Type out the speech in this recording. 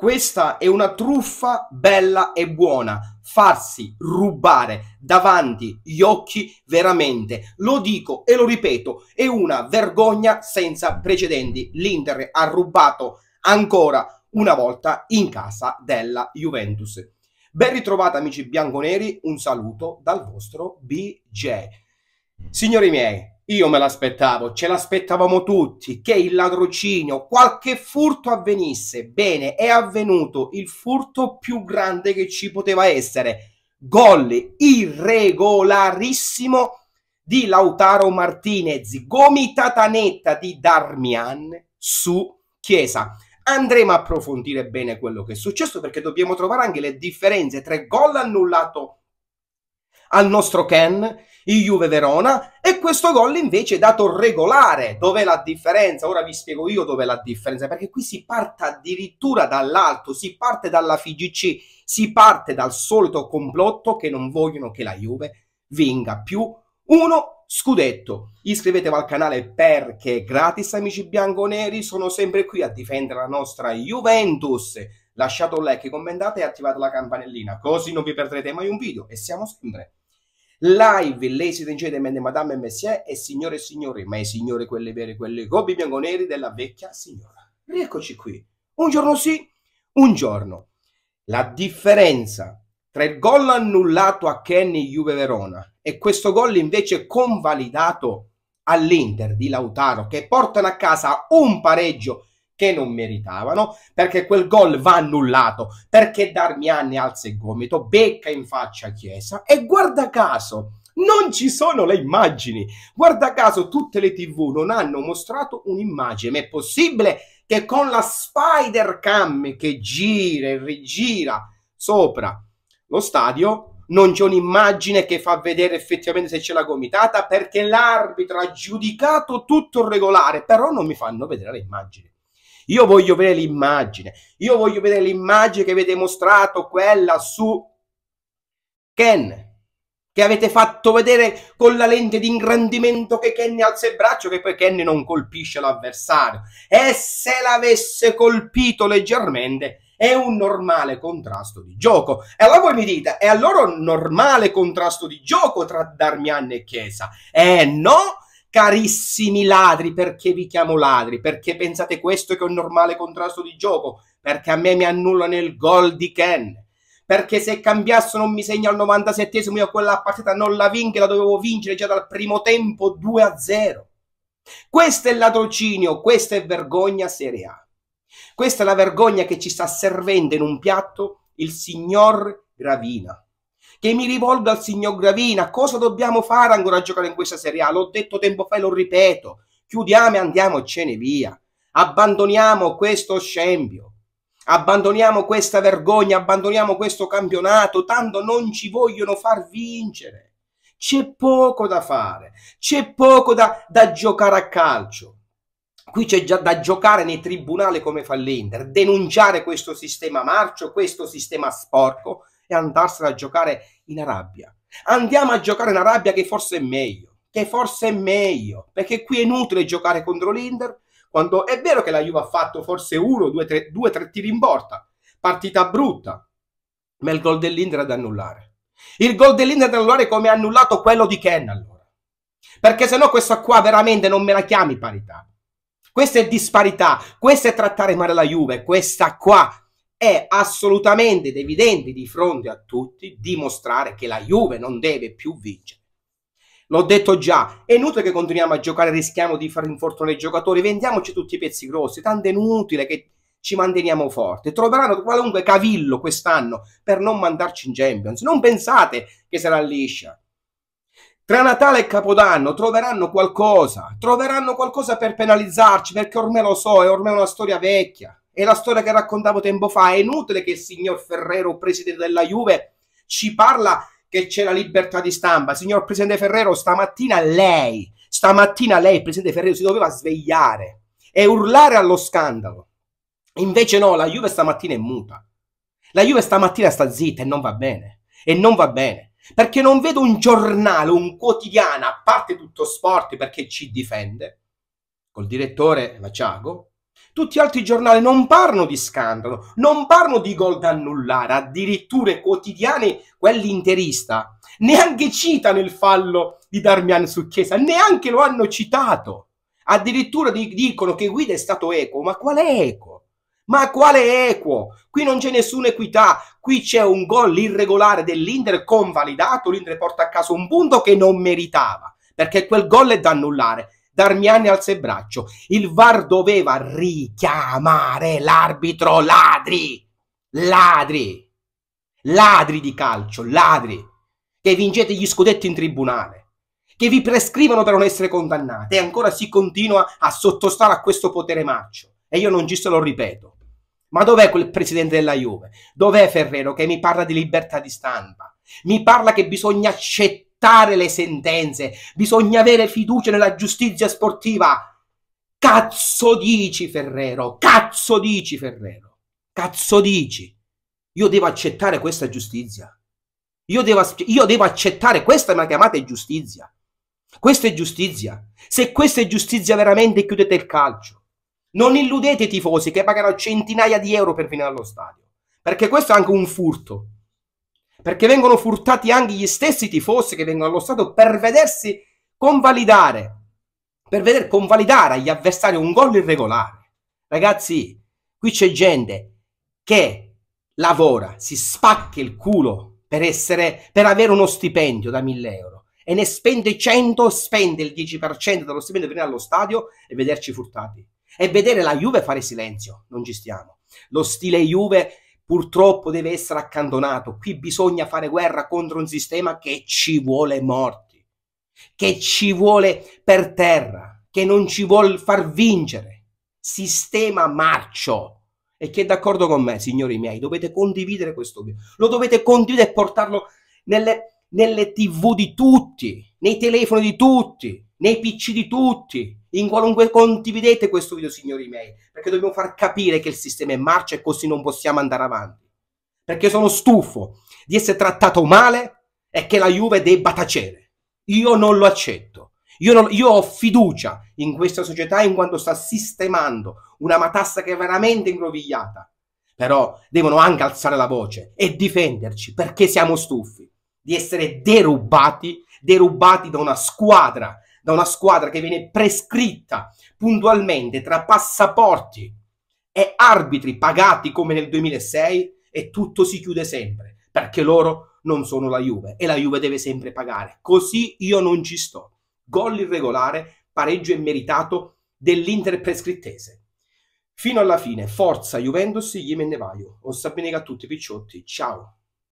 Questa è una truffa bella e buona, farsi rubare davanti gli occhi veramente. Lo dico e lo ripeto, è una vergogna senza precedenti. L'Inter ha rubato ancora una volta in casa della Juventus. Ben ritrovati amici bianconeri, un saluto dal vostro BJ. Signori miei, io me l'aspettavo, ce l'aspettavamo tutti, che il ladrocinio, qualche furto avvenisse. Bene, è avvenuto il furto più grande che ci poteva essere. Gol irregolarissimo di Lautaro Martinez, gomitata netta di Darmian su Chiesa. Andremo a approfondire bene quello che è successo perché dobbiamo trovare anche le differenze tra gol annullato al nostro Ken il Juve Verona e questo gol invece è dato regolare. Dov'è la differenza? Ora vi spiego io dov'è la differenza, perché qui si parte addirittura dall'alto, si parte dalla FIGC, si parte dal solito complotto che non vogliono che la Juve venga più uno scudetto. Iscrivetevi al canale perché è gratis amici bianconeri, sono sempre qui a difendere la nostra Juventus. Lasciate un like, commentate e attivate la campanellina, così non vi perderete mai un video e siamo sempre live le sedicette mende madame e messie e signore e signori, ma i signori quelli veri, quelli gobi bianconeri della vecchia signora. Rieccoci qui, un giorno sì, un giorno. La differenza tra il gol annullato a Kenny Juve Verona e questo gol invece convalidato all'Inter di Lautaro che portano a casa un pareggio che non meritavano, perché quel gol va annullato, perché Darmiani alza il gomito, becca in faccia Chiesa e guarda caso non ci sono le immagini. Guarda caso tutte le tv non hanno mostrato un'immagine, ma è possibile che con la spider cam che gira e rigira sopra lo stadio non c'è un'immagine che fa vedere effettivamente se c'è la gomitata perché l'arbitro ha giudicato tutto regolare, però non mi fanno vedere le immagini. Io voglio vedere l'immagine. Io voglio vedere l'immagine che avete mostrato, quella su Ken che avete fatto vedere con la lente di ingrandimento che Kenny alza il braccio, che poi Kenny non colpisce l'avversario. E se l'avesse colpito leggermente, è un normale contrasto di gioco. E allora voi mi dite, è allora un normale contrasto di gioco tra Darmian e Chiesa? Eh no, Carissimi ladri, perché vi chiamo ladri? Perché pensate questo che è un normale contrasto di gioco? Perché a me mi annullano il gol di Ken. Perché se cambiasso non mi segna al 97esimo io quella partita non la vinco, la dovevo vincere già dal primo tempo 2 a 0. Questo è ladrocinio, questa è vergogna Serie A. Questa è la vergogna che ci sta servendo in un piatto il signor Gravina che mi rivolgo al signor Gravina, cosa dobbiamo fare ancora a giocare in questa Serie A? L'ho detto tempo fa e lo ripeto, chiudiamo e andiamocene via, abbandoniamo questo scempio, abbandoniamo questa vergogna, abbandoniamo questo campionato, tanto non ci vogliono far vincere. C'è poco da fare, c'è poco da, da giocare a calcio. Qui c'è già da giocare nei tribunali come fa l'Inter, denunciare questo sistema marcio, questo sistema sporco e andarsene a giocare in Arabia. Andiamo a giocare in Arabia che forse è meglio, che forse è meglio, perché qui è inutile giocare contro l'Inter, quando è vero che la Juve ha fatto forse uno, due, tre, due, tre tiri in porta, partita brutta, ma il gol dell'Inter è da annullare. Il gol dell'Inter è da annullare come ha annullato quello di Ken allora, perché se no questa qua veramente non me la chiami parità questa è disparità, questa è trattare male la Juve, questa qua è assolutamente ed evidente di fronte a tutti dimostrare che la Juve non deve più vincere. L'ho detto già, è inutile che continuiamo a giocare, rischiamo di fare infortunare ai giocatori, vendiamoci tutti i pezzi grossi, tanto è inutile che ci manteniamo forti. Troveranno qualunque cavillo quest'anno per non mandarci in Champions. Non pensate che sarà liscia. Tra Natale e Capodanno troveranno qualcosa, troveranno qualcosa per penalizzarci, perché ormai lo so, è ormai una storia vecchia. È la storia che raccontavo tempo fa, è inutile che il signor Ferrero, presidente della Juve, ci parla che c'è la libertà di stampa. Signor Presidente Ferrero, stamattina lei, stamattina lei, Presidente Ferrero, si doveva svegliare e urlare allo scandalo. Invece no, la Juve stamattina è muta. La Juve stamattina sta zitta e non va bene. E non va bene. Perché non vedo un giornale, un quotidiano, a parte tutto sport perché ci difende, col direttore Vaciago, tutti gli altri giornali non parlano di scandalo, non parlano di gol da annullare, addirittura i quotidiani, quelli interista, neanche citano il fallo di Darmian su Chiesa, neanche lo hanno citato. Addirittura dicono che Guida è stato eco, ma qual è eco? Ma quale equo? Qui non c'è nessuna equità, qui c'è un gol irregolare dell'Inter convalidato, l'Inter porta a casa un punto che non meritava, perché quel gol è da annullare. Darmiani alza il braccio, il VAR doveva richiamare l'arbitro ladri, ladri, ladri di calcio, ladri, che vincete gli scudetti in tribunale che vi prescrivono per non essere condannati. e ancora si continua a sottostare a questo potere marcio. E io non ci se lo ripeto. Ma dov'è quel presidente della Juve? Dov'è Ferrero che mi parla di libertà di stampa? Mi parla che bisogna accettare le sentenze, bisogna avere fiducia nella giustizia sportiva. Cazzo dici Ferrero? Cazzo dici Ferrero? Cazzo dici? Io devo accettare questa giustizia. Io devo, io devo accettare questa ma chiamate giustizia. Questa è giustizia. Se questa è giustizia veramente chiudete il calcio. Non illudete i tifosi che pagano centinaia di euro per venire allo stadio, perché questo è anche un furto. Perché vengono furtati anche gli stessi tifosi che vengono allo stadio per vedersi convalidare, per veder convalidare agli avversari un gol irregolare. Ragazzi, qui c'è gente che lavora, si spacca il culo per, essere, per avere uno stipendio da 1000 euro e ne spende 100, spende il 10% dello stipendio per venire allo stadio e vederci furtati e vedere la Juve fare silenzio. Non ci stiamo. Lo stile Juve purtroppo deve essere accantonato. Qui bisogna fare guerra contro un sistema che ci vuole morti, che ci vuole per terra, che non ci vuole far vincere. Sistema marcio. E chi è d'accordo con me, signori miei, dovete condividere questo video. Lo dovete condividere e portarlo nelle, nelle tv di tutti, nei telefoni di tutti nei PC di tutti, in qualunque condividete questo video, signori miei, perché dobbiamo far capire che il sistema è in marcia e così non possiamo andare avanti. Perché sono stufo di essere trattato male e che la Juve debba tacere. Io non lo accetto. Io, non, io ho fiducia in questa società in quanto sta sistemando una matassa che è veramente ingrovigliata. Però devono anche alzare la voce e difenderci perché siamo stufi di essere derubati, derubati da una squadra da una squadra che viene prescritta puntualmente tra passaporti e arbitri pagati come nel 2006 e tutto si chiude sempre perché loro non sono la Juve e la Juve deve sempre pagare. Così io non ci sto. Gol irregolare, pareggio immeritato dell'Inter prescrittese. Fino alla fine, forza Juventus, Yemen Nevaio. Un sapere a tutti, picciotti. Ciao.